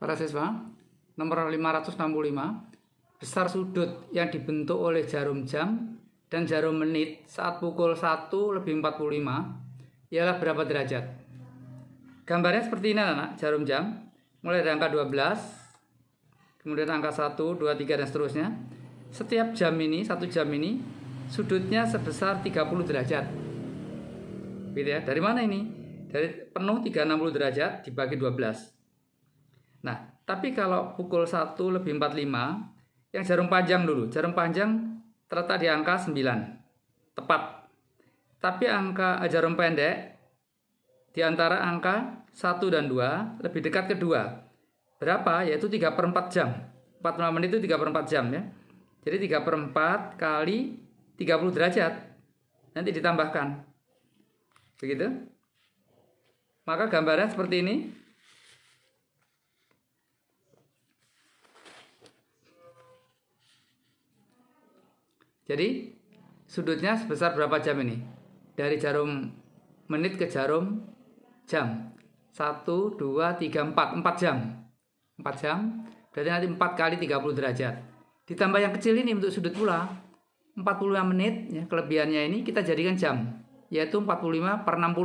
para siswa nomor 565 besar sudut yang dibentuk oleh jarum jam dan jarum menit saat pukul 1 lebih 45 ialah berapa derajat gambarnya seperti ini anak anak jarum jam mulai dari angka 12 kemudian angka 1, 2, 3 dan seterusnya setiap jam ini, satu jam ini sudutnya sebesar 30 derajat gitu ya, dari mana ini? dari penuh 360 derajat dibagi 12 Nah, tapi kalau pukul 1 lebih 45, yang jarum panjang dulu. Jarum panjang terletak di angka 9. Tepat. Tapi angka eh, jarum pendek di antara angka 1 dan 2 lebih dekat ke 2. Berapa? Yaitu 3 per 4 jam. 45 menit itu 3 per 4 jam ya. Jadi 3 per 4 kali 30 derajat. Nanti ditambahkan. Begitu. Maka gambaran seperti ini. Jadi sudutnya sebesar berapa jam ini? Dari jarum menit ke jarum jam. 1, 2, 3, 4. 4 jam. 4 jam. Berarti nanti 4 kali 30 derajat. Ditambah yang kecil ini untuk sudut pula. 45 menit ya, kelebihannya ini kita jadikan jam. Yaitu 45 per 60.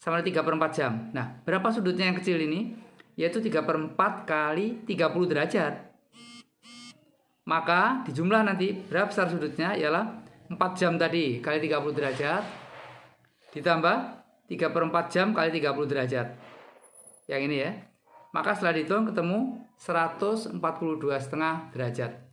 Sama 3 per 4 jam. Nah, berapa sudutnya yang kecil ini? Yaitu 3 per 4 kali 30 derajat maka dijumlah nanti berapa besar sudutnya ialah 4 jam tadi kali 30 derajat ditambah 3 per 4 jam kali 30 derajat yang ini ya maka setelah dihitung ketemu dua setengah derajat